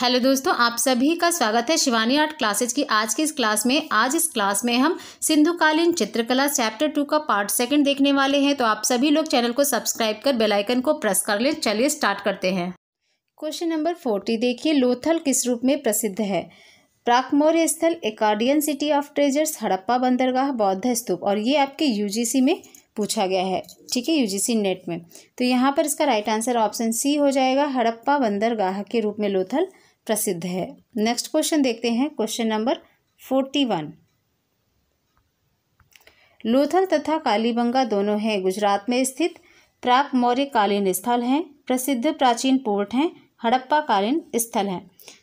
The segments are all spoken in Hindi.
हेलो दोस्तों आप सभी का स्वागत है शिवानी आर्ट क्लासेज की आज की इस क्लास में आज इस क्लास में हम सिंधुकालीन चित्रकला चैप्टर टू का पार्ट सेकंड देखने वाले हैं तो आप सभी लोग चैनल को सब्सक्राइब कर बेल आइकन को प्रेस कर लें चलिए स्टार्ट करते हैं क्वेश्चन नंबर फोर्टी देखिए लोथल किस रूप में प्रसिद्ध है प्राकमौर्य स्थल एकार्डियन सिटी ऑफ ट्रेजर्स हड़प्पा बंदरगाह बौद्ध स्तूप और ये आपके यू में पूछा गया है ठीक है यूजीसी नेट में तो यहाँ पर इसका राइट आंसर ऑप्शन सी हो जाएगा हड़प्पा बंदरगाह के रूप में लोथल प्रसिद्ध है नेक्स्ट क्वेश्चन देखते हैं question number forty one Lothal तथा कालीबंगा दोनों हैं गुजरात में स्थित प्राक मौर्यकालीन स्थल हैं प्रसिद्ध प्राचीन पोर्ट हैं हड़प्पा कालीन स्थल हैं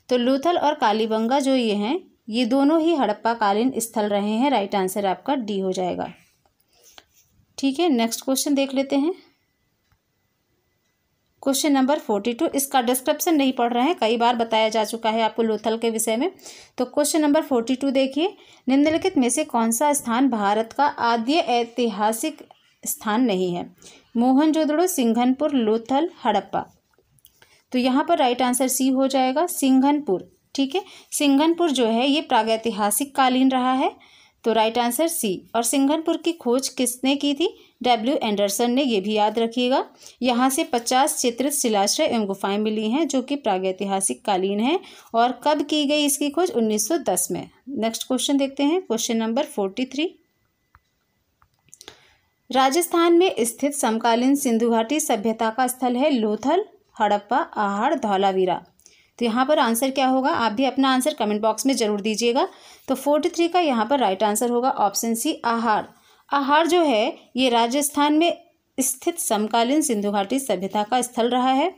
तो लोथल और कालीबंगा जो ये हैं ये दोनों ही हड़प्पा कालीन स्थल रहे हैं राइट आंसर आपका डी हो जाएगा ठीक है नेक्स्ट क्वेश्चन देख लेते हैं क्वेश्चन नंबर फोर्टी टू इसका डिस्क्रिप्शन नहीं पढ़ रहे हैं कई बार बताया जा चुका है आपको लोथल के विषय में तो क्वेश्चन नंबर फोर्टी टू देखिए निम्नलिखित में से कौन सा स्थान भारत का आद्य ऐतिहासिक स्थान नहीं है मोहनजोदड़ो सिंघनपुर लोथल हड़प्पा तो यहाँ पर राइट आंसर सी हो जाएगा सिंघनपुर ठीक है सिंघनपुर जो है ये प्रागैतिहासिक कालीन रहा है तो राइट आंसर सी और सिंघनपुर की खोज किसने की थी डब्ल्यू एंडरसन ने ये भी याद रखिएगा यहाँ से पचास चित्रित शिलाश्रय एवं गुफाएं मिली हैं जो कि प्रागैतिहासिक कालीन है और कब की गई इसकी खोज 1910 में नेक्स्ट क्वेश्चन देखते हैं question number forty three Rajasthan में स्थित समकालीन सिंधु घाटी सभ्यता का स्थल है लोथल हड़प्पा आहाड़ धौलावीरा तो यहाँ पर आंसर क्या होगा आप भी अपना आंसर कमेंट बॉक्स में जरूर दीजिएगा तो फोर्टी थ्री का यहाँ पर राइट आंसर होगा ऑप्शन सी आहार आहार जो है ये राजस्थान में स्थित समकालीन सिंधु घाटी सभ्यता का स्थल रहा है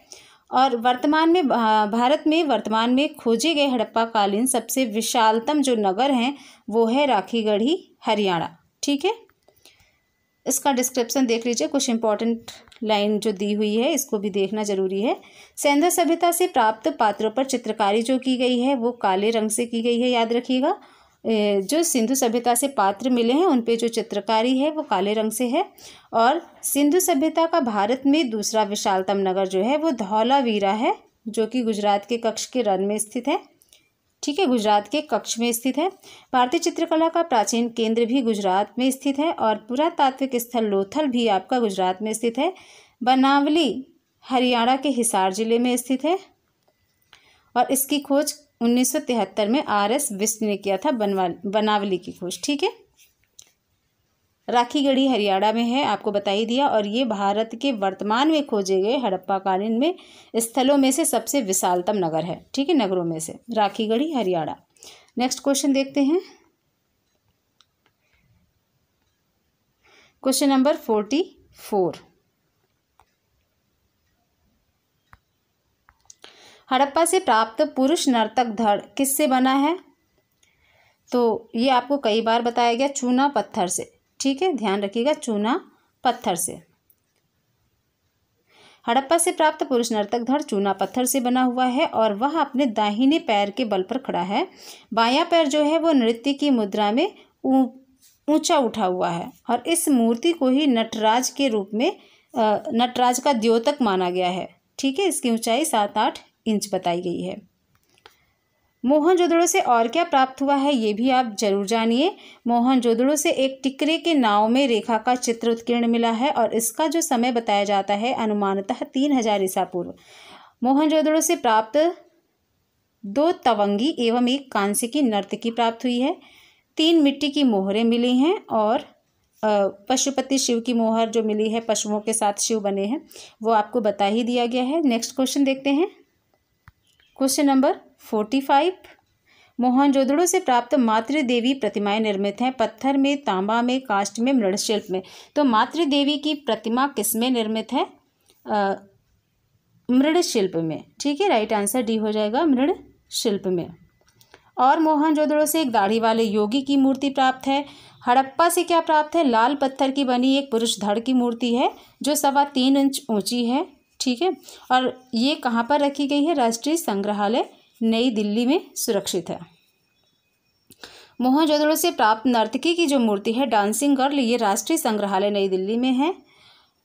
और वर्तमान में भारत में वर्तमान में खोजे गए हड़प्पा कालीन सबसे विशालतम जो नगर हैं वो है राखीगढ़ी हरियाणा ठीक है इसका डिस्क्रिप्शन देख लीजिए कुछ इंपॉर्टेंट लाइन जो दी हुई है इसको भी देखना जरूरी है सेंधु सभ्यता से प्राप्त पात्रों पर चित्रकारी जो की गई है वो काले रंग से की गई है याद रखिएगा जो सिंधु सभ्यता से पात्र मिले हैं उन पे जो चित्रकारी है वो काले रंग से है और सिंधु सभ्यता का भारत में दूसरा विशालतम नगर जो है वो धौलावीरा है जो कि गुजरात के कक्ष के रन में स्थित है ठीक है गुजरात के कक्ष में स्थित है भारतीय चित्रकला का प्राचीन केंद्र भी गुजरात में स्थित है और पुरातात्विक स्थल लोथल भी आपका गुजरात में स्थित है बनावली हरियाणा के हिसार जिले में स्थित है और इसकी खोज 1973 में आर एस विष्णु ने किया था बनवा बनावली की खोज ठीक है राखी गढ़ी हरियाणा में है आपको बता ही दिया और ये भारत के वर्तमान में खोजे गए हड़प्पा कालीन में स्थलों में से सबसे विशालतम नगर है ठीक है नगरों में से Rakhigarhi Haryana next question देखते हैं question number forty four Harappa से प्राप्त पुरुष नर्तक धड़ किससे बना है तो ये आपको कई बार बताया गया चूना पत्थर से ठीक है ध्यान रखिएगा चूना पत्थर से हड़प्पा से प्राप्त पुरुष नर्तक धड़ चूना पत्थर से बना हुआ है और वह अपने दाहिने पैर के बल पर खड़ा है बायां पैर जो है वो नृत्य की मुद्रा में ऊंचा उठा हुआ है और इस मूर्ति को ही नटराज के रूप में नटराज का द्योतक माना गया है ठीक है इसकी ऊंचाई सात आठ इंच बताई गई है जोदड़ो से और क्या प्राप्त हुआ है ये भी आप जरूर जानिए जोदड़ो से एक टिकरे के नाव में रेखा का चित्र उत्कीर्ण मिला है और इसका जो समय बताया जाता है अनुमानतः तीन हजार ईसा पूर्व जोदड़ो से प्राप्त दो तवंगी एवं एक कांस्य की नर्तकी प्राप्त हुई है तीन मिट्टी की मोहरें मिली हैं और पशुपति शिव की मोहर जो मिली है पशुओं के साथ शिव बने हैं वो आपको बता ही दिया गया है नेक्स्ट क्वेश्चन देखते हैं question number forty five Mohenjodaro से प्राप्त मातृ देवी प्रतिमाएं निर्मित हैं पत्थर में तांबा में काष्ट में मृणशिल्प में तो मातृ देवी की प्रतिमा किस में निर्मित है मृणशिल्प में ठीक है राइट आंसर डी हो जाएगा मृणशिल्प में और मोहनजोदड़ो से एक दाढ़ी वाले योगी की मूर्ति प्राप्त है हड़प्पा से क्या प्राप्त है लाल पत्थर की बनी एक पुरुष धड़ की मूर्ति है जो सवा तीन इंच ऊंची है ठीक है और ये कहाँ पर रखी गई है राष्ट्रीय संग्रहालय नई दिल्ली में सुरक्षित है मोहनजोदड़ो से प्राप्त नर्तकी की जो मूर्ति है डांसिंग गर्ल ये राष्ट्रीय संग्रहालय नई दिल्ली में है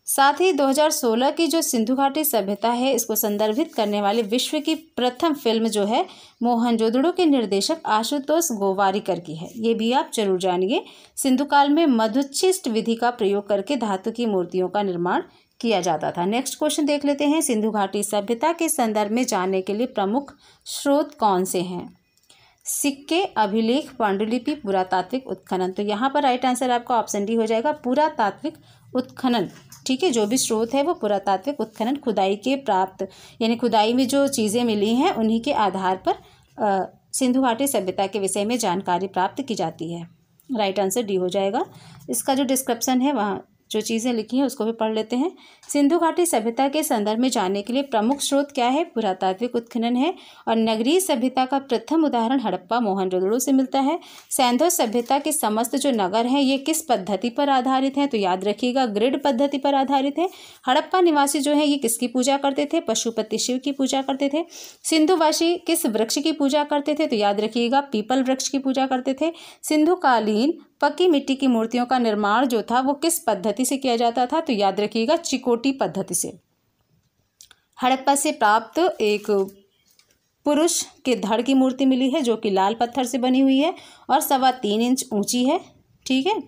साथ ही 2016 की जो सिंधु घाटी सभ्यता है इसको संदर्भित करने वाली विश्व की प्रथम फिल्म जो है मोहनजोदड़ो के निर्देशक आशुतोष गोवारीकर की है ये भी आप जरूर जानिए सिंधु काल में मधुच्छिष्ट विधि का प्रयोग करके धातु की मूर्तियों का निर्माण किया जाता था नेक्स्ट क्वेश्चन देख लेते हैं सिंधु घाटी सभ्यता के संदर्भ में जानने के लिए प्रमुख स्रोत कौन से हैं सिक्के अभिलेख पांडुलिपि पुरातात्विक उत्खनन तो यहाँ पर राइट आंसर आपका ऑप्शन डी हो जाएगा पुरातात्विक उत्खनन ठीक है जो भी स्रोत है वो पुरातात्विक उत्खनन खुदाई के प्राप्त यानी खुदाई में जो चीज़ें मिली हैं उन्हीं के आधार पर सिंधु घाटी सभ्यता के विषय में जानकारी प्राप्त की जाती है राइट आंसर डी हो जाएगा इसका जो डिस्क्रिप्सन है वहाँ जो चीज़ें लिखी हैं उसको भी पढ़ लेते हैं सिंधु घाटी सभ्यता के संदर्भ में जानने के लिए प्रमुख स्रोत क्या है पुरातात्विक उत्खनन है और नगरीय सभ्यता का प्रथम उदाहरण हड़प्पा मोहनजोदड़ो से मिलता है सैंधो सभ्यता के समस्त जो नगर हैं ये किस पद्धति पर आधारित हैं तो याद रखिएगा ग्रिड पद्धति पर आधारित है हड़प्पा निवासी जो है ये किसकी पूजा करते थे पशुपति शिव की पूजा करते थे सिंधुवासी किस वृक्ष की पूजा करते थे तो याद रखिएगा पीपल वृक्ष की पूजा करते थे सिंधुकालीन पक्की मिट्टी की मूर्तियों का निर्माण जो था वो किस पद्धति से किया जाता था तो याद रखिएगा चिकोटी पद्धति से हड़प्पा से प्राप्त एक पुरुष के धड़ की मूर्ति मिली है जो कि लाल पत्थर से बनी हुई है और सवा तीन इंच ऊंची है ठीक है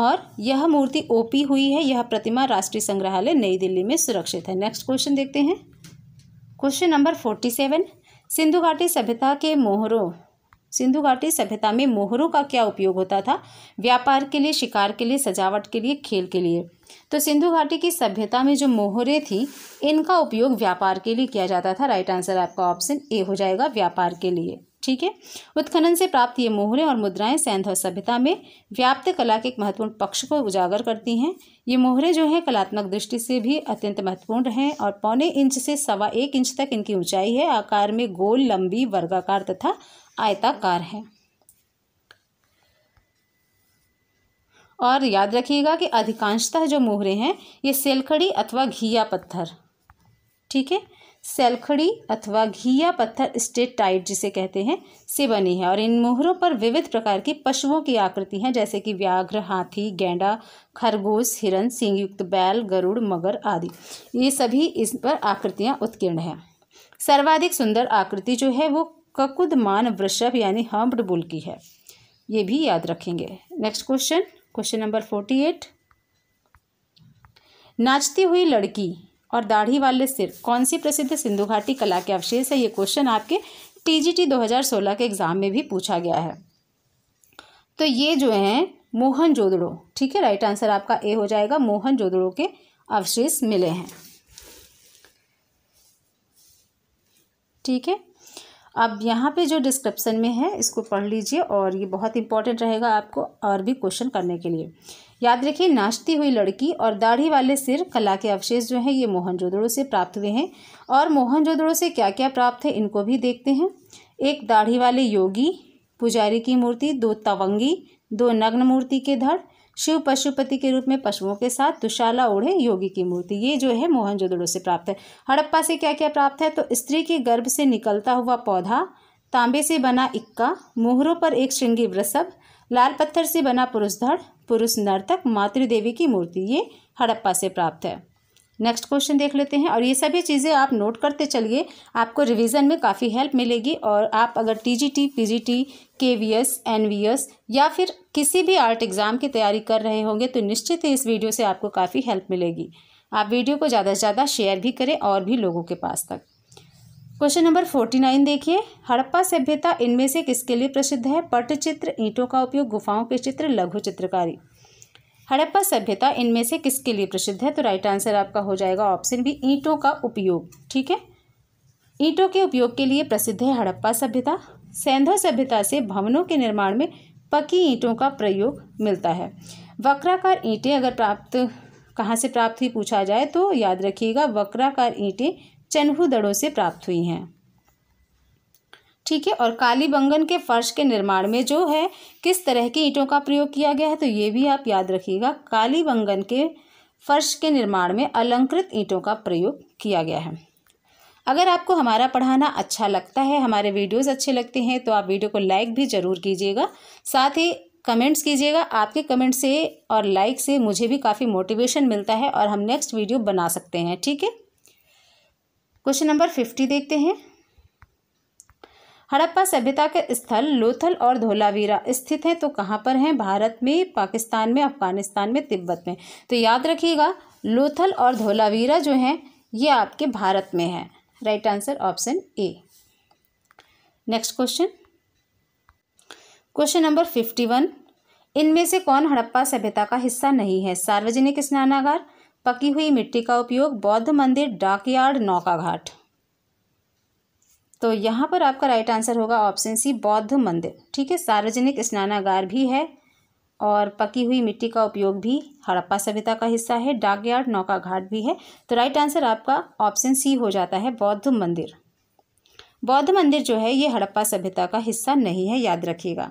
और यह मूर्ति ओपी हुई है यह प्रतिमा राष्ट्रीय संग्रहालय नई दिल्ली में सुरक्षित है नेक्स्ट क्वेश्चन देखते हैं question number forty seven Sindhu घाटी सभ्यता के मोहरों सिंधु घाटी सभ्यता में मोहरों का क्या उपयोग होता था व्यापार के लिए शिकार के लिए सजावट के लिए खेल के लिए तो सिंधु घाटी की सभ्यता में जो मोहरें थी इनका उपयोग व्यापार के लिए किया जाता था राइट आंसर आपका ऑप्शन ए हो जाएगा व्यापार के लिए ठीक है उत्खनन से प्राप्त ये मोहरें और मुद्राएं सैंधव सभ्यता में व्याप्त कला के एक महत्वपूर्ण पक्ष को उजागर करती हैं ये मोहरें जो हैं कलात्मक दृष्टि से भी अत्यंत महत्वपूर्ण हैं और पौने इंच से सवा एक इंच तक इनकी ऊंचाई है आकार में गोल लंबी वर्गाकार तथा आयताकार है और याद रखिएगा कि अधिकांशतः जो मोहरे हैं ये सेलखड़ी अथवा घिया पत्थर ठीक है सेलखड़ी अथवा घिया पत्थर स्टेटाइट जिसे कहते हैं से बनी है और इन मोहरों पर विविध प्रकार की पशुओं की आकृति हैं जैसे कि व्याघ्र हाथी गेंडा खरगोश हिरण सिंहयुक्त बैल गरुड़ मगर आदि ये सभी इस पर आकृतियाँ उत्कीर्ण हैं सर्वाधिक सुंदर आकृति जो है वो मान वृषभ यानी हम्ड बुल की है ये भी याद रखेंगे next question question number forty eight नाचती हुई लड़की और दाढ़ी वाले सिर कौन सी प्रसिद्ध सिंधु घाटी कला के अवशेष है ये क्वेश्चन आपके टीजीटी 2016 के एग्ज़ाम में भी पूछा गया है तो ये जो है मोहन जोदड़ो ठीक है राइट आंसर आपका ए हो जाएगा मोहन जोदड़ो के अवशेष मिले हैं ठीक है अब यहाँ पे जो डिस्क्रिप्सन में है इसको पढ़ लीजिए और ये बहुत इंपॉर्टेंट रहेगा आपको और भी क्वेश्चन करने के लिए याद रखिए नाचती हुई लड़की और दाढ़ी वाले सिर कला के अवशेष जो हैं ये मोहनजोदड़ो से प्राप्त हुए हैं और मोहनजोदड़ो से क्या क्या प्राप्त है इनको भी देखते हैं एक दाढ़ी वाले योगी पुजारी की मूर्ति दो तवंगी दो नग्न मूर्ति के धड़ शिव पशुपति के रूप में पशुओं के साथ दुशाला ओढ़े योगी की मूर्ति ये जो है मोहनजोदड़ो से प्राप्त है हड़प्पा से क्या क्या प्राप्त है तो स्त्री के गर्भ से निकलता हुआ पौधा तांबे से बना इक्का मोहरों पर एक श्रृंगी वृषभ लाल पत्थर से बना पुरुष धड़ पुरुष नर्तक मातृदेवी की मूर्ति ये हड़प्पा से प्राप्त है नेक्स्ट क्वेश्चन देख लेते हैं और ये सभी चीज़ें आप नोट करते चलिए आपको रिवीजन में काफ़ी हेल्प मिलेगी और आप अगर टीजीटी पीजीटी केवीएस एनवीएस या फिर किसी भी आर्ट एग्ज़ाम की तैयारी कर रहे होंगे तो निश्चित ही इस वीडियो से आपको काफ़ी हेल्प मिलेगी आप वीडियो को ज़्यादा से ज़्यादा शेयर भी करें और भी लोगों के पास तक क्वेश्चन नंबर फोर्टी नाइन देखिए हड़प्पा सभ्यता इनमें से किसके लिए प्रसिद्ध है पटचित्र ईंटों का उपयोग गुफाओं के चित्र लघु चित्रकारी हड़प्पा सभ्यता इनमें से किसके लिए प्रसिद्ध है तो राइट आंसर आपका हो जाएगा ऑप्शन बी ईंटों का उपयोग ठीक है ईंटों के उपयोग के लिए प्रसिद्ध है हड़प्पा सभ्यता सैंधव सभ्यता से भवनों के निर्माण में पकी ईंटों का प्रयोग मिलता है वक्राकार ईंटें अगर प्राप्त कहाँ से प्राप्त हुई पूछा जाए तो याद रखिएगा वक्राकार ईंटें चन्हू दड़ों से प्राप्त हुई हैं ठीक है और काली बंगन के फर्श के निर्माण में जो है किस तरह की ईंटों का प्रयोग किया गया है तो ये भी आप याद रखिएगा काली बंगन के फर्श के निर्माण में अलंकृत ईंटों का प्रयोग किया गया है अगर आपको हमारा पढ़ाना अच्छा लगता है हमारे वीडियोस अच्छे लगते हैं तो आप वीडियो को लाइक भी ज़रूर कीजिएगा साथ ही कमेंट्स कीजिएगा आपके कमेंट से और लाइक से मुझे भी काफ़ी मोटिवेशन मिलता है और हम नेक्स्ट वीडियो बना सकते हैं ठीक है क्वेश्चन नंबर फिफ्टी देखते हैं हड़प्पा सभ्यता के स्थल लोथल और धोलावीरा स्थित हैं तो कहाँ पर हैं भारत में पाकिस्तान में अफगानिस्तान में तिब्बत में तो याद रखिएगा लोथल और धोलावीरा जो हैं ये आपके भारत में है right answer option A next question question number fifty one इनमें से कौन हड़प्पा सभ्यता का हिस्सा नहीं है सार्वजनिक स्नानागार पकी हुई मिट्टी का उपयोग बौद्ध मंदिर डाकयार्ड नौका घाट तो यहाँ पर आपका राइट आंसर होगा ऑप्शन सी बौद्ध मंदिर ठीक है सार्वजनिक स्नानागार भी है और पकी हुई मिट्टी का उपयोग भी हड़प्पा सभ्यता का हिस्सा है डाकयार्ड नौका घाट भी है तो राइट आंसर आपका ऑप्शन सी हो जाता है बौद्ध मंदिर बौद्ध मंदिर जो है ये हड़प्पा सभ्यता का हिस्सा नहीं है याद रखिएगा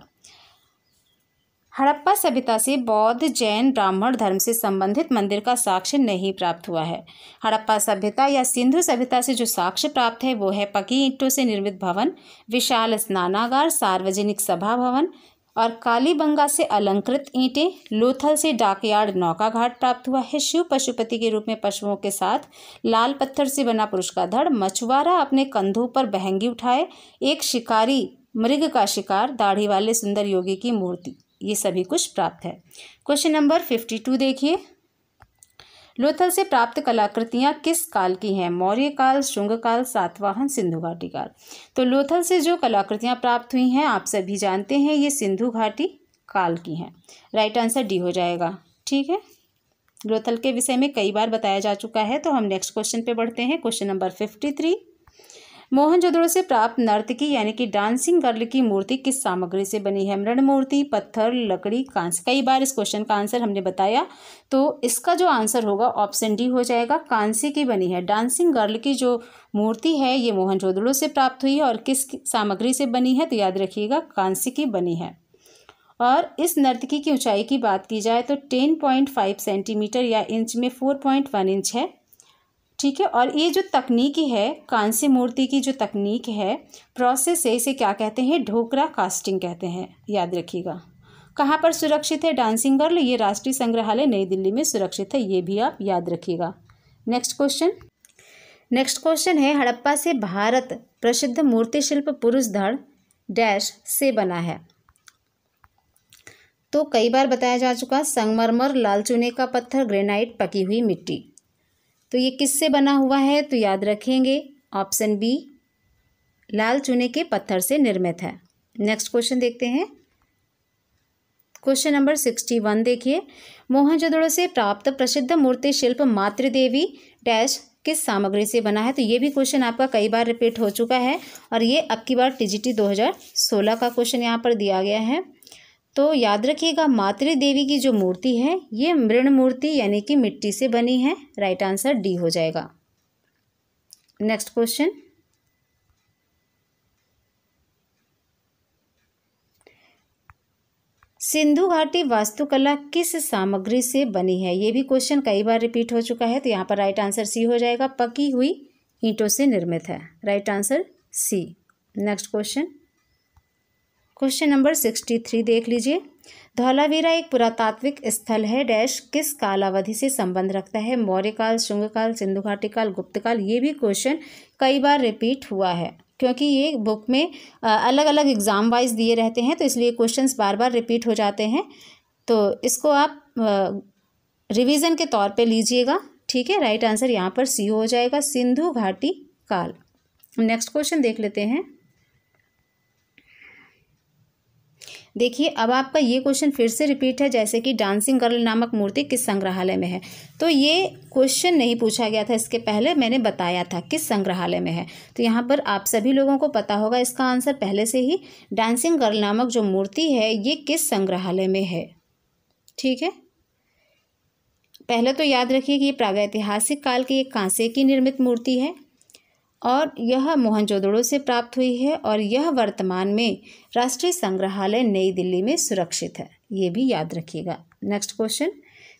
हड़प्पा सभ्यता से बौद्ध जैन ब्राह्मण धर्म से संबंधित मंदिर का साक्ष्य नहीं प्राप्त हुआ है हड़प्पा सभ्यता या सिंधु सभ्यता से जो साक्ष्य प्राप्त है वो है पकी ईंटों से निर्मित भवन विशाल स्नानागार सार्वजनिक सभा भवन और कालीबंगा से अलंकृत ईंटें लोथल से डाकयार्ड नौका घाट प्राप्त हुआ है शिव पशुपति के रूप में पशुओं के साथ लाल पत्थर से बना पुरुष का धड़ मछुआरा अपने कंधों पर बहंगी उठाए एक शिकारी मृग का शिकार दाढ़ी वाले सुंदर योगी की मूर्ति ये सभी कुछ प्राप्त है क्वेश्चन नंबर फिफ्टी टू देखिए लोथल से प्राप्त कलाकृतियाँ किस काल की हैं मौर्य काल श्रृंग काल सातवाहन सिंधु घाटी काल तो लोथल से जो कलाकृतियाँ प्राप्त हुई हैं आप सभी जानते हैं ये सिंधु घाटी काल की हैं राइट आंसर डी हो जाएगा ठीक है लोथल के विषय में कई बार बताया जा चुका है तो हम नेक्स्ट क्वेश्चन पे बढ़ते हैं question number fifty three Mohenjodaro से प्राप्त नर्तकी यानी कि डांसिंग गर्ल की मूर्ति किस सामग्री से बनी है मृण मूर्ति पत्थर लकड़ी कांस कई बार इस क्वेश्चन का आंसर हमने बताया तो इसका जो आंसर होगा ऑप्शन डी हो जाएगा कांसे की बनी है डांसिंग गर्ल की जो मूर्ति है ये मोहनजोदड़ो से प्राप्त हुई है और किस सामग्री से बनी है तो याद रखिएगा कांसे की बनी है और इस नर्तकी की ऊंचाई की बात की जाए तो टेन पॉइंट फाइव सेंटीमीटर या इंच में फोर पॉइंट वन इंच है ठीक है और ये जो तकनीक है कांस्य मूर्ति की जो तकनीक है प्रोसेस है इसे क्या कहते हैं ढोकरा कास्टिंग कहते हैं याद रखिएगा कहाँ पर सुरक्षित है डांसिंग गर्ल ये राष्ट्रीय संग्रहालय नई दिल्ली में सुरक्षित है ये भी आप याद रखिएगा नेक्स्ट क्वेश्चन नेक्स्ट क्वेश्चन है हड़प्पा से भारत प्रसिद्ध मूर्तिशिल्प पुरुष धड़ डैश से बना है तो कई बार बताया जा चुका संगमरमर चूने का पत्थर ग्रेनाइट पकी हुई मिट्टी तो ये किससे बना हुआ है तो याद रखेंगे ऑप्शन बी लाल चूने के पत्थर से निर्मित है नेक्स्ट क्वेश्चन देखते हैं क्वेश्चन नंबर सिक्सटी वन देखिए मोहनजोदड़ो से प्राप्त प्रसिद्ध मूर्ति शिल्प मातृदेवी डैश किस सामग्री से बना है तो ये भी क्वेश्चन आपका कई बार रिपीट हो चुका है और ये अब की बार टीजीटी सोलह का क्वेश्चन यहाँ पर दिया गया है तो याद रखिएगा मातृ देवी की जो मूर्ति है ये मृण मूर्ति यानी कि मिट्टी से बनी है राइट आंसर डी हो जाएगा नेक्स्ट क्वेश्चन सिंधु घाटी वास्तुकला किस सामग्री से बनी है ये भी क्वेश्चन कई बार रिपीट हो चुका है तो यहाँ पर राइट आंसर सी हो जाएगा पकी हुई ईंटों से निर्मित है right answer C next question question number sixty three देख लीजिए धौलावीरा एक पुरातात्विक स्थल है डैश किस कालावधि से संबंध रखता है मौर्य काल शुंग काल सिंधु घाटी काल गुप्त काल ये भी क्वेश्चन कई बार रिपीट हुआ है क्योंकि ये बुक में अलग अलग एग्ज़ाम वाइज दिए रहते हैं तो इसलिए क्वेश्चंस बार बार रिपीट हो जाते हैं तो इसको आप रिवीजन के तौर पे लीजिएगा ठीक है राइट आंसर यहाँ पर सी हो जाएगा सिंधु घाटी काल नेक्स्ट क्वेश्चन देख लेते हैं देखिए अब आपका ये क्वेश्चन फिर से रिपीट है जैसे कि डांसिंग गर्ल नामक मूर्ति किस संग्रहालय में है तो ये क्वेश्चन नहीं पूछा गया था इसके पहले मैंने बताया था किस संग्रहालय में है तो यहाँ पर आप सभी लोगों को पता होगा इसका आंसर पहले से ही डांसिंग गर्ल नामक जो मूर्ति है ये किस संग्रहालय में है ठीक है पहले तो याद रखिए कि ये प्रागैतिहासिक काल की एक कांसे की निर्मित मूर्ति है और यह मोहनजोदड़ो से प्राप्त हुई है और यह वर्तमान में राष्ट्रीय संग्रहालय नई दिल्ली में सुरक्षित है ये भी याद रखिएगा नेक्स्ट क्वेश्चन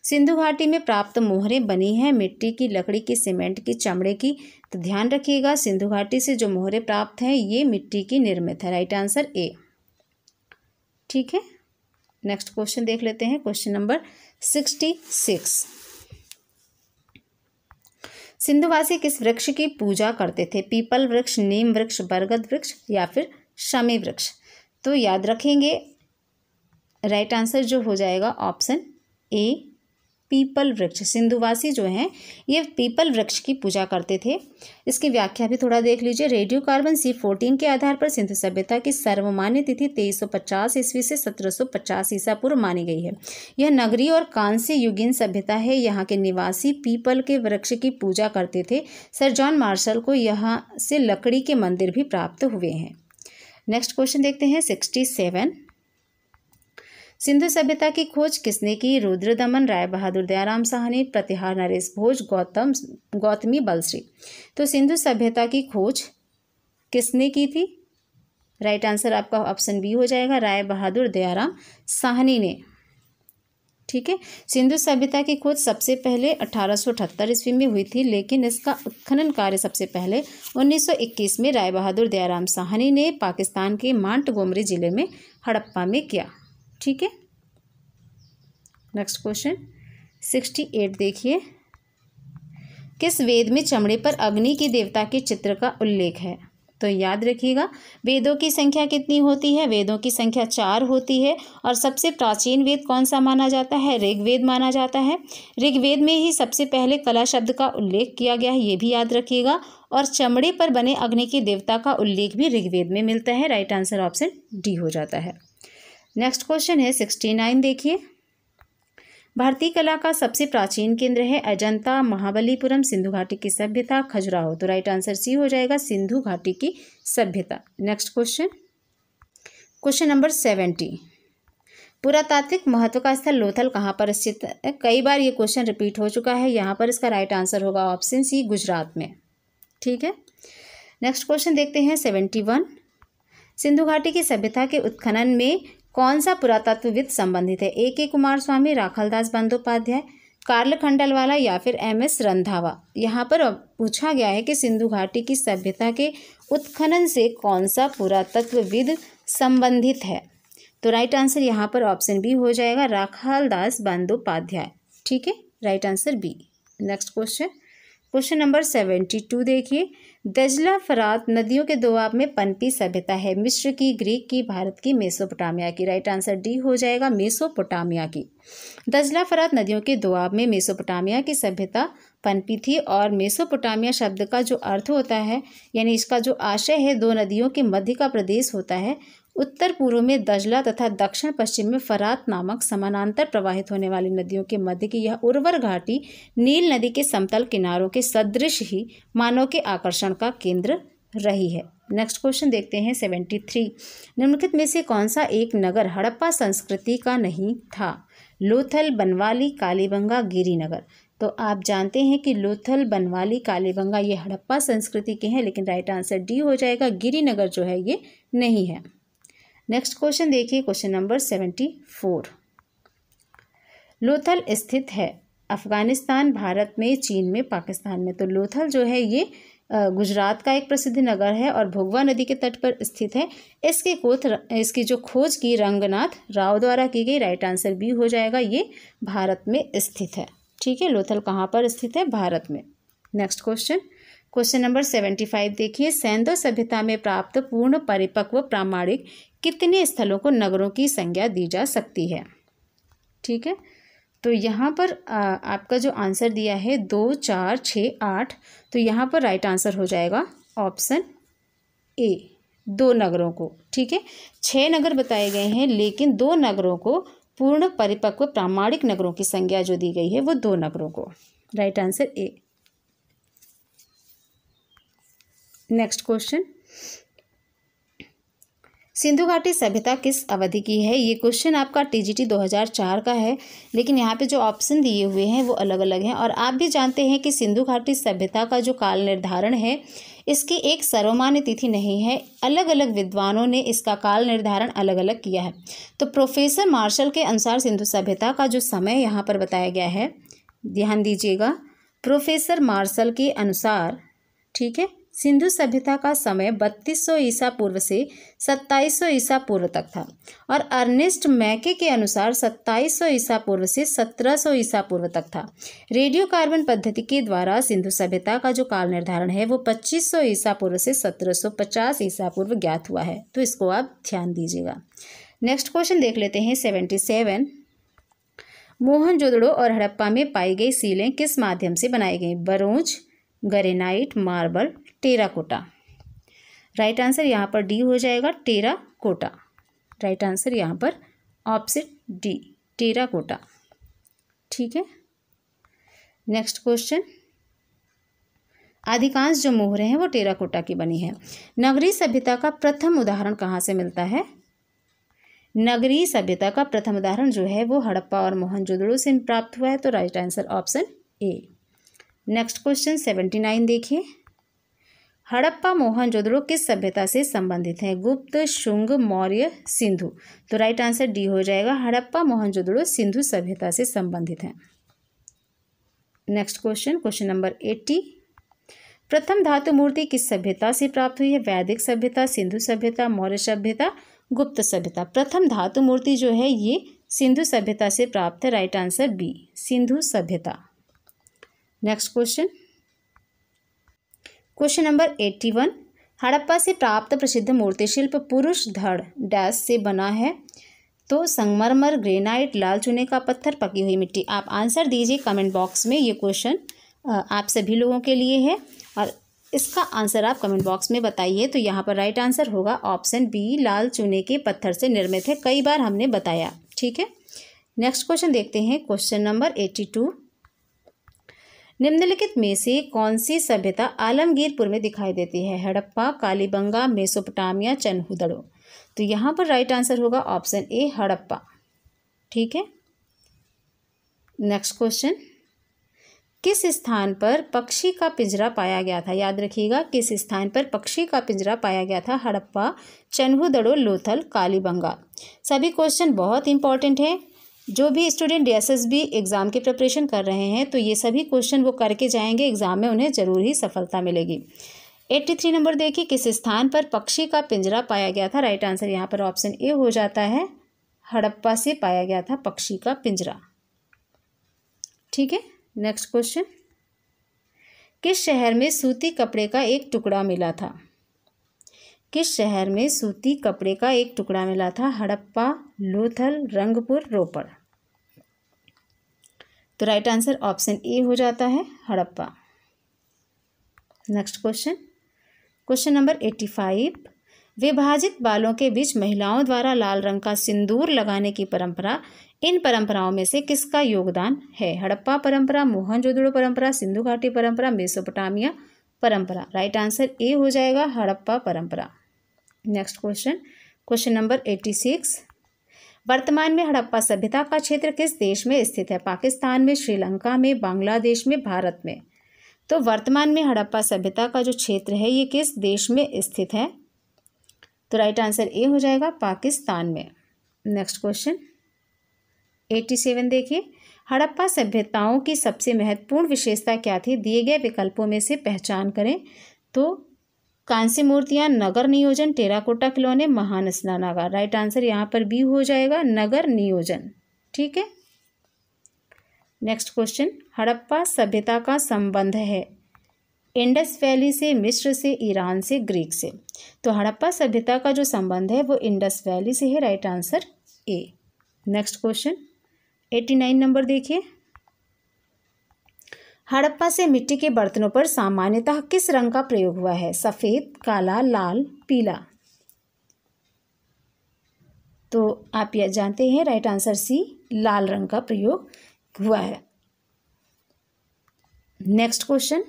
सिंधु घाटी में प्राप्त मोहरें बनी हैं मिट्टी की लकड़ी की सीमेंट की चमड़े की तो ध्यान रखिएगा सिंधु घाटी से जो मोहरें प्राप्त हैं ये मिट्टी की निर्मित है राइट आंसर ए ठीक है नेक्स्ट क्वेश्चन देख लेते हैं क्वेश्चन नंबर सिक्सटी सिक्स सिंधुवासी किस वृक्ष की पूजा करते थे पीपल वृक्ष नीम वृक्ष बरगद वृक्ष या फिर शमी वृक्ष तो याद रखेंगे राइट आंसर जो हो जाएगा ऑप्शन ए पीपल वृक्ष सिंधुवासी जो हैं ये पीपल वृक्ष की पूजा करते थे इसकी व्याख्या भी थोड़ा देख लीजिए रेडियो कार्बन सी फोर्टीन के आधार पर सिंधु सभ्यता की सर्वमान्य तिथि तेईस सौ पचास ईस्वी से सत्रह सौ पचास ईसा पूर्व मानी गई है यह नगरी और कांस्य युगीन सभ्यता है यहाँ के निवासी पीपल के वृक्ष की पूजा करते थे सर जॉन मार्शल को यहाँ से लकड़ी के मंदिर भी प्राप्त हुए हैं नेक्स्ट क्वेश्चन देखते हैं सिक्सटी सेवन सिंधु सभ्यता की खोज किसने की रुद्र दमन राय बहादुर दयाराम साहनी प्रतिहार नरेश भोज गौतम गौतमी बलश्री तो सिंधु सभ्यता की खोज किसने की थी राइट आंसर आपका ऑप्शन बी हो जाएगा राय बहादुर दयाराम साहनी ने ठीक है सिंधु सभ्यता की खोज सबसे पहले अठारह ईस्वी में हुई थी लेकिन इसका उत्खनन कार्य सबसे पहले 1921 में राय बहादुर दयाराम साहनी ने पाकिस्तान के मांट गोमरी जिले में हड़प्पा में किया ठीक है नेक्स्ट क्वेश्चन सिक्सटी एट देखिए किस वेद में चमड़े पर अग्नि की देवता के चित्र का उल्लेख है तो याद रखिएगा वेदों की संख्या कितनी होती है वेदों की संख्या चार होती है और सबसे प्राचीन वेद कौन सा माना जाता है ऋग्वेद माना जाता है ऋग्वेद में ही सबसे पहले कला शब्द का उल्लेख किया गया है ये भी याद रखिएगा और चमड़े पर बने अग्नि की देवता का उल्लेख भी ऋग्वेद में मिलता है राइट आंसर ऑप्शन डी हो जाता है नेक्स्ट क्वेश्चन है सिक्सटी नाइन देखिए भारतीय कला का सबसे प्राचीन केंद्र है अजंता महाबलीपुरम सिंधु घाटी की सभ्यता खजुराहो तो राइट आंसर सी हो जाएगा सिंधु घाटी की सभ्यता next question question number seventy पुरातात्विक महत्व का स्थल लोथल कहाँ पर स्थित है कई बार ये क्वेश्चन रिपीट हो चुका है यहाँ पर इसका राइट आंसर होगा ऑप्शन सी गुजरात में ठीक है नेक्स्ट क्वेश्चन देखते हैं सेवेंटी वन सिंधु घाटी की सभ्यता के उत्खनन में कौन सा पुरातत्वविद संबंधित है A K Coomaraswamy Rakhaldas Bandyopadhyay Karl Khandalavala या फिर एम एस रंधावा यहाँ पर पूछा गया है कि सिंधु घाटी की सभ्यता के उत्खनन से कौन सा पुरातत्वविद संबंधित है तो राइट आंसर यहाँ पर ऑप्शन बी हो जाएगा राखलदास बंदोपाध्याय ठीक है right answer B next question question number seventy two देखिए दजला फरात नदियों के दोआब में पनपी सभ्यता है मिस्र की ग्रीक की भारत की मेसोपोटामिया की राइट आंसर डी हो जाएगा मेसोपोटामिया की दजला फरात नदियों के दोआब में मेसोपोटामिया की सभ्यता पनपी थी और मेसोपोटामिया शब्द का जो अर्थ होता है यानी इसका जो आशय है दो नदियों के मध्य का प्रदेश होता है उत्तर पूर्व में दजला तथा दक्षिण पश्चिम में फरात नामक समानांतर प्रवाहित होने वाली नदियों के मध्य की यह उर्वर घाटी नील नदी के समतल किनारों के सदृश ही मानव के आकर्षण का केंद्र रही है नेक्स्ट क्वेश्चन देखते हैं सेवेंटी थ्री निम्नलिखित में से कौन सा एक नगर हड़प्पा संस्कृति का नहीं था लोथल बनवाली कालीबंगा गिरीनगर तो आप जानते हैं कि लोथल बनवाली कालीबंगा ये हड़प्पा संस्कृति के हैं लेकिन राइट आंसर डी हो जाएगा गिरीनगर जो है ये नहीं है नेक्स्ट क्वेश्चन देखिए question number seventy four Lothal स्थित है अफगानिस्तान भारत में चीन में पाकिस्तान में तो लोथल जो है ये गुजरात का एक प्रसिद्ध नगर है और भगवा नदी के तट पर स्थित है इसके कोथ इसकी जो खोज की रंगनाथ राव द्वारा की गई राइट आंसर बी हो जाएगा ये भारत में स्थित है ठीक है लोथल कहाँ पर स्थित है भारत में next question question number seventy five देखिए सैंधव सभ्यता में प्राप्त पूर्ण परिपक्व प्रामाणिक कितने स्थलों को नगरों की संज्ञा दी जा सकती है ठीक है तो यहाँ पर आपका जो आंसर दिया है दो चार छः आठ तो यहाँ पर राइट आंसर हो जाएगा ऑप्शन ए दो नगरों को ठीक है छः नगर बताए गए हैं लेकिन दो नगरों को पूर्ण परिपक्व प्रामाणिक नगरों की संज्ञा जो दी गई है वो दो नगरों को right answer A next question Sindhu घाटी सभ्यता किस अवधि की है ये क्वेश्चन आपका टीजीटी 2004 का है लेकिन यहाँ पे जो ऑप्शन दिए हुए हैं वो अलग अलग हैं और आप भी जानते हैं कि सिंधु घाटी सभ्यता का जो काल निर्धारण है इसकी एक सर्वमान्य तिथि नहीं है अलग अलग विद्वानों ने इसका काल निर्धारण अलग अलग किया है तो प्रोफेसर मार्शल के अनुसार सिंधु सभ्यता का जो समय यहाँ पर बताया गया है ध्यान दीजिएगा प्रोफेसर मार्शल के अनुसार ठीक है सिंधु सभ्यता का समय 3200 ईसा पूर्व से 2700 ईसा पूर्व तक था और अर्निस्ट मैके के अनुसार 2700 ईसा पूर्व से 1700 ईसा पूर्व तक था रेडियो कार्बन पद्धति के द्वारा सिंधु सभ्यता का जो काल निर्धारण है वो 2500 ईसा पूर्व से 1750 ईसा पूर्व ज्ञात हुआ है तो इसको आप ध्यान दीजिएगा नेक्स्ट क्वेश्चन देख लेते हैं सेवेंटी सेवन मोहनजोदड़ो और हड़प्पा में पाई गई सीलें किस माध्यम से बनाई गई बरूच granite marble terracotta right answer यहाँ पर डी हो जाएगा टेरा कोटा राइट आंसर यहाँ पर ऑप्शन डी टेरा कोटा ठीक है नेक्स्ट क्वेश्चन अधिकांश जो मोहरे हैं वो टेरा कोटा की बनी है नगरी सभ्यता का प्रथम उदाहरण कहाँ से मिलता है नगरी सभ्यता का प्रथम उदाहरण जो है वो हड़प्पा और मोहनजोदड़ो से प्राप्त हुआ है तो right answer option A next question seventy nine देखिए हड़प्पा मोहनजोदड़ो किस सभ्यता से संबंधित है गुप्त शुंग मौर्य सिंधु तो राइट आंसर डी हो जाएगा हड़प्पा मोहनजोदड़ो सिंधु सभ्यता से संबंधित है next question question number eighty प्रथम धातु मूर्ति किस सभ्यता से प्राप्त हुई है वैदिक सभ्यता सिंधु सभ्यता मौर्य सभ्यता गुप्त सभ्यता प्रथम धातु मूर्ति जो है ये सिंधु सभ्यता से प्राप्त है राइट आंसर बी सिंधु सभ्यता next question question number eighty one Harappa से प्राप्त प्रसिद्ध मूर्ति शिल्प पुरुष धड़ डैश से बना है तो संगमरमर ग्रेनाइट लाल चूने का पत्थर पकी हुई मिट्टी आप आंसर दीजिए कमेंट बॉक्स में ये क्वेश्चन आप सभी लोगों के लिए है और इसका आंसर आप कमेंट बॉक्स में बताइए तो यहाँ पर राइट आंसर होगा ऑप्शन बी लाल चूने के पत्थर से निर्मित है कई बार हमने बताया ठीक है नेक्स्ट क्वेश्चन देखते हैं क्वेश्चन नंबर एट्टी टू निम्नलिखित में से कौन सी सभ्यता आलमगीरपुर में दिखाई देती है हड़प्पा कालीबंगा मेसोपटामिया चनहुदड़ो तो यहाँ पर राइट आंसर होगा ऑप्शन ए हड़प्पा ठीक है नेक्स्ट क्वेश्चन किस स्थान पर पक्षी का पिंजरा पाया गया था याद रखिएगा किस स्थान पर पक्षी का पिंजरा पाया गया था हड़प्पा चनहुदड़ो लोथल कालीबंगा सभी क्वेश्चन बहुत इंपॉर्टेंट हैं जो भी स्टूडेंट डी एग्ज़ाम की प्रिपरेशन कर रहे हैं तो ये सभी क्वेश्चन वो करके जाएंगे एग्ज़ाम में उन्हें ज़रूर ही सफलता मिलेगी एट्टी थ्री नंबर देखिए किस स्थान पर पक्षी का पिंजरा पाया गया था राइट आंसर यहाँ पर ऑप्शन ए हो जाता है हड़प्पा से पाया गया था पक्षी का पिंजरा ठीक है नेक्स्ट क्वेश्चन किस शहर में सूती कपड़े का एक टुकड़ा मिला था किस शहर में सूती कपड़े का एक टुकड़ा मिला था हड़प्पा लोथल रंगपुर रोपड़ तो राइट आंसर ऑप्शन ए हो जाता है Harappa next question question number eighty five विभाजित बालों के बीच महिलाओं द्वारा लाल रंग का सिंदूर लगाने की परंपरा इन परंपराओं में से किसका योगदान है हड़प्पा परंपरा मोहनजोदड़ो परंपरा सिंधु घाटी परंपरा मेसोपोटामिया परंपरा राइट आंसर ए हो जाएगा हड़प्पा परंपरा next question question number eighty six वर्तमान में हड़प्पा सभ्यता का क्षेत्र किस देश में स्थित है पाकिस्तान में श्रीलंका में बांग्लादेश में भारत में तो वर्तमान में हड़प्पा सभ्यता का जो क्षेत्र है ये किस देश में स्थित है तो राइट आंसर ए हो जाएगा पाकिस्तान में नेक्स्ट क्वेश्चन एट्टी सेवन देखिए हड़प्पा सभ्यताओं की सबसे महत्वपूर्ण विशेषता क्या थी दिए गए विकल्पों में से पहचान करें तो कांसी मूर्तियां नगर नियोजन टेराकोटा खिलौने महान स्नानागार राइट आंसर यहाँ पर बी हो जाएगा नगर नियोजन ठीक है नेक्स्ट क्वेश्चन हड़प्पा सभ्यता का संबंध है इंडस वैली से मिस्र से ईरान से ग्रीक से तो हड़प्पा सभ्यता का जो संबंध है वो इंडस वैली से है right answer A next question eighty nine number देखिए हड़प्पा से मिट्टी के बर्तनों पर सामान्यतः किस रंग का प्रयोग हुआ है सफ़ेद काला लाल पीला तो आप यह जानते हैं राइट आंसर सी लाल रंग का प्रयोग हुआ है next question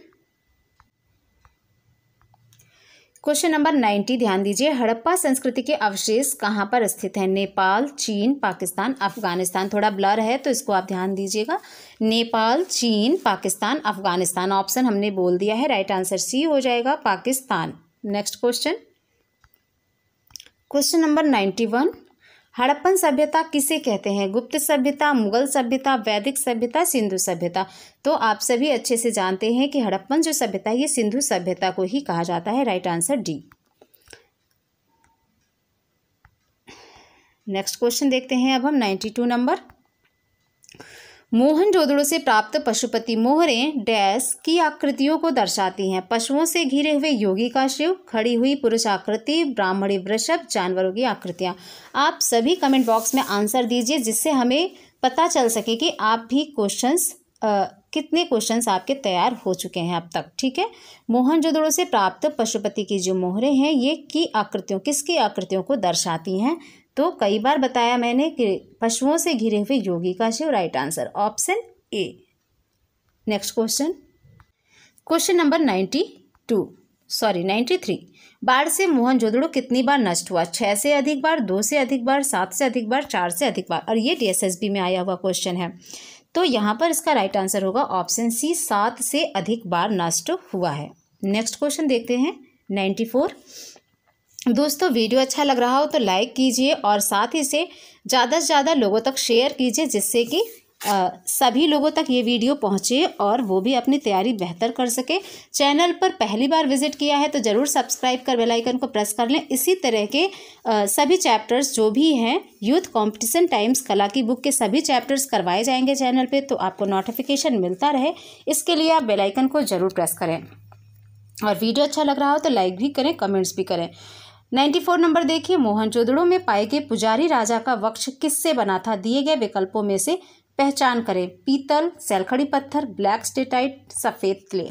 question number ninety ध्यान दीजिए हड़प्पा संस्कृति के अवशेष कहाँ पर स्थित हैं नेपाल चीन पाकिस्तान अफगानिस्तान थोड़ा ब्लर है तो इसको आप ध्यान दीजिएगा नेपाल चीन पाकिस्तान अफगानिस्तान ऑप्शन हमने बोल दिया है राइट आंसर सी हो जाएगा Pakistan next question question number ninety one Harappan सभ्यता किसे कहते हैं गुप्त सभ्यता मुगल सभ्यता वैदिक सभ्यता सिंधु सभ्यता तो आप सभी अच्छे से जानते हैं कि हड़प्पन जो सभ्यता है ये सिंधु सभ्यता को ही कहा जाता है right answer D next question देखते हैं अब हम ninety two number Mohenjodaro से प्राप्त पशुपति मोहरें डैस की आकृतियों को दर्शाती हैं पशुओं से घिरे हुए योगी का शिव खड़ी हुई पुरुष आकृति ब्राह्मणी वृषभ जानवरों की आकृतियाँ आप सभी कमेंट बॉक्स में आंसर दीजिए जिससे हमें पता चल सके कि आप भी क्वेश्चंस कितने क्वेश्चंस आपके तैयार हो चुके हैं अब तक ठीक है मोहनजोदड़ों से प्राप्त पशुपति की जो मोहरें हैं ये की आकृतियों किसकी आकृतियों को दर्शाती हैं तो कई बार बताया मैंने कि पशुओं से घिरे हुए योगी का Shiva right answer option A next question question number ninety two sorry ninety three बाढ़ से मोहन जोदड़ो कितनी बार नष्ट हुआ छः से अधिक बार दो से अधिक बार सात से अधिक बार चार से अधिक बार और ये टीएसएसबी में आया हुआ क्वेश्चन है तो यहाँ पर इसका राइट आंसर होगा ऑप्शन सी सात से अधिक बार नष्ट हुआ है नेक्स्ट क्वेश्चन देखते हैं नाइन्टी फोर दोस्तों वीडियो अच्छा लग रहा हो तो लाइक कीजिए और साथ ही से ज़्यादा से ज़्यादा लोगों तक शेयर कीजिए जिससे कि आ, सभी लोगों तक ये वीडियो पहुँचे और वो भी अपनी तैयारी बेहतर कर सके चैनल पर पहली बार विजिट किया है तो ज़रूर सब्सक्राइब कर बेल आइकन को प्रेस कर लें इसी तरह के आ, सभी चैप्टर्स जो भी हैं यूथ कंपटीशन टाइम्स कला की बुक के सभी चैप्टर्स करवाए जाएंगे चैनल पे तो आपको नोटिफिकेशन मिलता रहे इसके लिए आप बेलाइकन को ज़रूर प्रेस करें और वीडियो अच्छा लग रहा हो तो लाइक भी करें कमेंट्स भी करें नाइन्टी फोर नंबर देखिए मोहन जोदड़ो में पाए गए पुजारी राजा का वक्ष किससे बना था दिए गए विकल्पों में से पहचान करें पीतल सैलखड़ी पत्थर ब्लैक स्टेटाइट सफ़ेद क्ले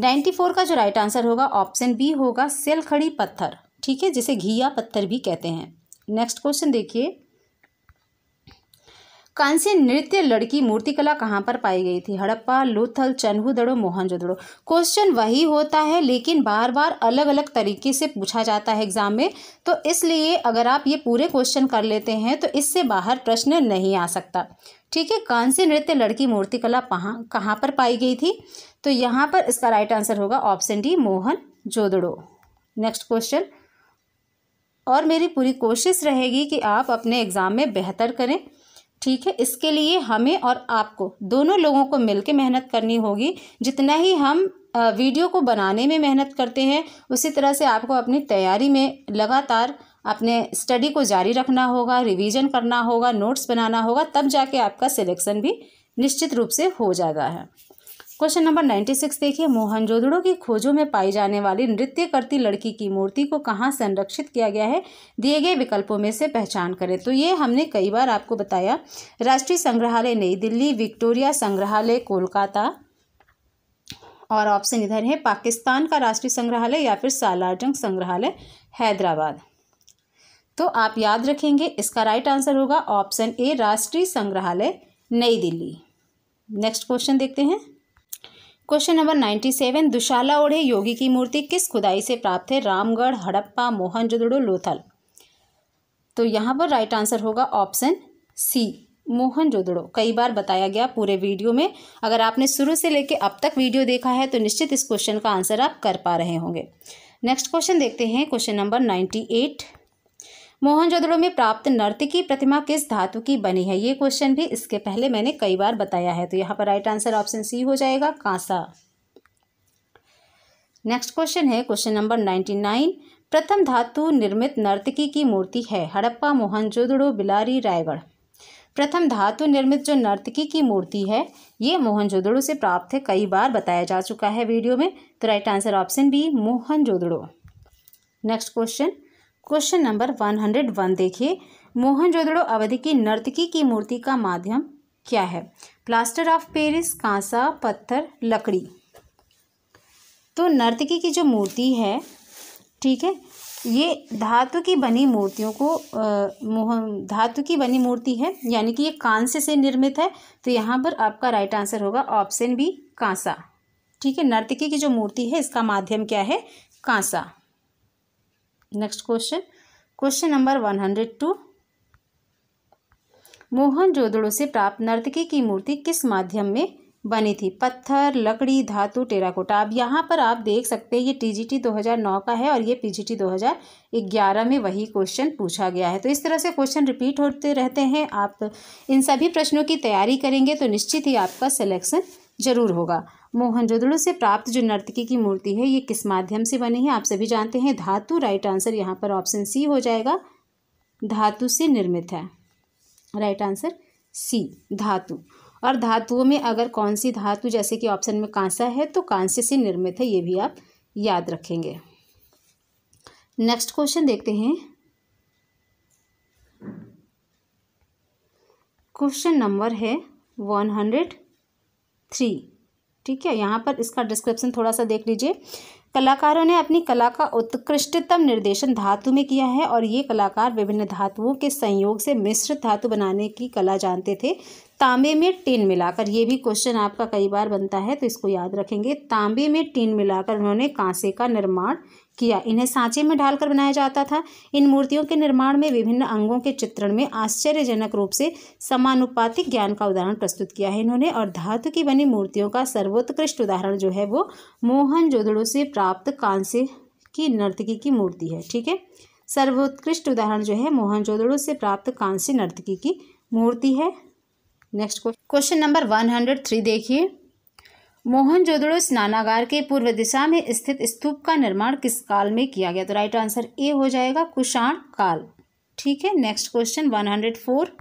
नाइन्टी फोर का जो राइट आंसर होगा ऑप्शन बी होगा सेलखड़ी पत्थर ठीक है जिसे घिया पत्थर भी कहते हैं नेक्स्ट क्वेश्चन देखिए कांस्य नृत्य लड़की मूर्तिकला कहाँ पर पाई गई थी हड़प्पा लूथल चन्हुदड़ो मोहनजोदड़ो क्वेश्चन वही होता है लेकिन बार बार अलग अलग तरीके से पूछा जाता है एग्जाम में तो इसलिए अगर आप ये पूरे क्वेश्चन कर लेते हैं तो इससे बाहर प्रश्न नहीं आ सकता ठीक है कांस्य नृत्य लड़की मूर्तिकला कहाँ पर पाई गई थी तो यहाँ पर इसका राइट आंसर होगा option D Mohenjodaro next question और मेरी पूरी कोशिश रहेगी कि आप अपने एग्ज़ाम में बेहतर करें ठीक है इसके लिए हमें और आपको दोनों लोगों को मिलकर मेहनत करनी होगी जितना ही हम वीडियो को बनाने में मेहनत करते हैं उसी तरह से आपको अपनी तैयारी में लगातार अपने स्टडी को जारी रखना होगा रिवीजन करना होगा नोट्स बनाना होगा तब जाके आपका सिलेक्शन भी निश्चित रूप से हो जाता है क्वेश्चन नंबर नाइन्टी सिक्स देखिए मोहनजोदड़ो की खोजों में पाई जाने वाली नृत्य करती लड़की की मूर्ति को कहाँ संरक्षित किया गया है दिए गए विकल्पों में से पहचान करें तो ये हमने कई बार आपको बताया राष्ट्रीय संग्रहालय नई दिल्ली विक्टोरिया संग्रहालय कोलकाता और ऑप्शन इधर है पाकिस्तान का राष्ट्रीय संग्रहालय या फिर सालारजंग संग्रहालय हैदराबाद तो आप याद रखेंगे इसका राइट आंसर होगा ऑप्शन ए राष्ट्रीय संग्रहालय नई दिल्ली नेक्स्ट क्वेश्चन देखते हैं क्वेश्चन नंबर नाइन्टी सेवन दुशाला ओढ़े योगी की मूर्ति किस खुदाई से प्राप्त है रामगढ़ हड़प्पा मोहनजोदड़ो लोथल तो यहाँ पर राइट आंसर होगा ऑप्शन सी मोहनजोदड़ो कई बार बताया गया पूरे वीडियो में अगर आपने शुरू से लेके अब तक वीडियो देखा है तो निश्चित इस क्वेश्चन का आंसर आप कर पा रहे होंगे नेक्स्ट क्वेश्चन देखते हैं question number ninety eight Mohenjodaro में प्राप्त नर्तकी प्रतिमा किस धातु की बनी है ये क्वेश्चन भी इसके पहले मैंने कई बार बताया है तो यहाँ पर राइट आंसर ऑप्शन सी हो जाएगा कांसा नेक्स्ट क्वेश्चन है क्वेश्चन नंबर नाइन्टी नाइन प्रथम धातु निर्मित नर्तकी की मूर्ति है हड़प्पा मोहनजोदड़ो बिलारी रायगढ़ प्रथम धातु निर्मित जो नर्तकी की मूर्ति है ये मोहनजोदड़ो से प्राप्त है कई बार बताया जा चुका है वीडियो में तो right answer option B Mohenjodaro next question question number one hundred one देखिए मोहनजोदड़ो अवधि की नर्तकी की मूर्ति का माध्यम क्या है प्लास्टर ऑफ पेरिस कांसा पत्थर लकड़ी तो नर्तकी की जो मूर्ति है ठीक है ये धातु की बनी मूर्तियों को मोहन धातु की बनी मूर्ति है यानी कि ये कांसे से निर्मित है तो यहाँ पर आपका राइट आंसर होगा ऑप्शन बी कांसा ठीक है नर्तकी की जो मूर्ति है इसका माध्यम क्या है कांसा next question question number one hundred two Mohenjodaro से प्राप्त नर्तकी की मूर्ति किस माध्यम में बनी थी पत्थर लकड़ी धातु टेराकोटा अब यहाँ पर आप देख सकते हैं ये टीजीटी 2009 का है और ये पीजीटी 2011 में वही क्वेश्चन पूछा गया है तो इस तरह से क्वेश्चन रिपीट होते रहते हैं आप इन सभी प्रश्नों की तैयारी करेंगे तो निश्चित ही आपका सिलेक्शन जरूर होगा मोहनजोदड़ो से प्राप्त जो नर्तकी की मूर्ति है ये किस माध्यम से बनी है आप सभी जानते हैं धातु राइट आंसर यहाँ पर ऑप्शन सी हो जाएगा धातु से निर्मित है राइट आंसर सी धातु और धातुओं में अगर कौन सी धातु जैसे कि ऑप्शन में कांसा है तो कांसे से निर्मित है ये भी आप याद रखेंगे नेक्स्ट क्वेश्चन देखते हैं क्वेश्चन नंबर है वन हंड्रेड थ्री ठीक है यहाँ पर इसका डिस्क्रिप्शन थोड़ा सा देख लीजिए कलाकारों ने अपनी कला का उत्कृष्टतम निर्देशन धातु में किया है और ये कलाकार विभिन्न धातुओं के संयोग से मिश्रित धातु बनाने की कला जानते थे तांबे में टिन मिलाकर ये भी क्वेश्चन आपका कई बार बनता है तो इसको याद रखेंगे तांबे में टिन मिलाकर उन्होंने कांसे का निर्माण किया इन्हें सांचे में ढालकर बनाया जाता था इन मूर्तियों के निर्माण में विभिन्न अंगों के चित्रण में आश्चर्यजनक रूप से समानुपातिक ज्ञान का उदाहरण प्रस्तुत किया है इन्होंने और धातु की बनी मूर्तियों का सर्वोत्कृष्ट उदाहरण जो है वो मोहन से प्राप्त कांसे की नर्तकी की मूर्ति है ठीक है सर्वोत्कृष्ट उदाहरण जो है मोहन से प्राप्त कांस्य नर्तकी की मूर्ति है next question number one hundred three देखिए मोहन जोदड़ो स्नानागार के पूर्व दिशा में स्थित स्तूप का निर्माण किस काल में किया गया तो राइट आंसर ए हो जाएगा कुषाण काल ठीक है next question one hundred four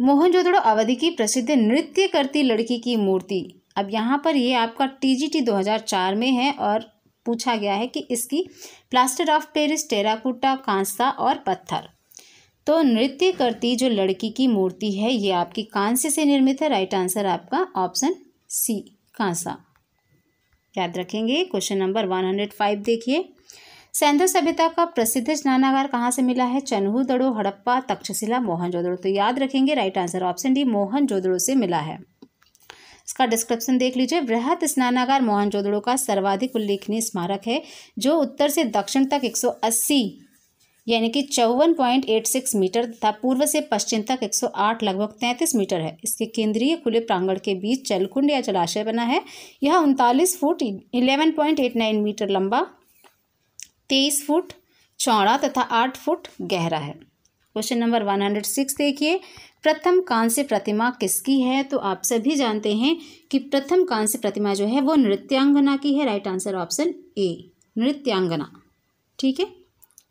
Mohenjodaro अवधि की प्रसिद्ध नृत्य करती लड़की की मूर्ति अब यहाँ पर ये आपका टीजीटी 2004 में है और पूछा गया है कि इसकी प्लास्टर ऑफ पेरिस टेराकोटा कांसा और पत्थर तो नृत्य करती जो लड़की की मूर्ति है ये आपकी कांस्य से निर्मित है राइट आंसर आपका ऑप्शन सी कांसा याद रखेंगे question number one hundred five देखिए सैंधव सभ्यता का प्रसिद्ध स्नानागार कहाँ से मिला है चन्हू दड़ो हड़प्पा तक्षशिला मोहनजोदड़ो तो याद रखेंगे right answer option D Mohenjodaro से मिला है इसका डिस्क्रिप्शन देख लीजिए वृहत स्नानागार मोहनजोदड़ो का सर्वाधिक उल्लेखनीय स्मारक है जो उत्तर से दक्षिण तक 180 यानी कि चौवन पॉइंट एट सिक्स मीटर तथा पूर्व से पश्चिम तक एक सौ आठ लगभग तैंतीस मीटर है इसके केंद्रीय खुले प्रांगण के बीच जलकुंड या जलाशय बना है यह उनतालीस foot eleven point eight nine metre लंबा तेईस फुट चौड़ा तथा आठ फुट गहरा है question number one hundred six देखिए प्रथम कांस्य प्रतिमा किसकी है तो आप सभी जानते हैं कि प्रथम कांस्य प्रतिमा जो है वो नृत्यांगना की है राइट आंसर ऑप्शन ए नृत्यांगना ठीक है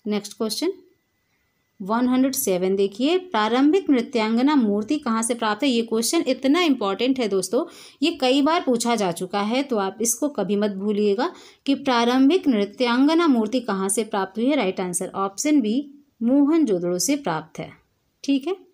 next question one hundred seven देखिए प्रारंभिक नृत्यांगना मूर्ति कहाँ से प्राप्त है ये क्वेश्चन इतना इंपॉर्टेंट है दोस्तों ये कई बार पूछा जा चुका है तो आप इसको कभी मत भूलिएगा कि प्रारंभिक नृत्यांगना मूर्ति कहाँ से प्राप्त हुई है right answer option B Mohenjodaro से प्राप्त है ठीक है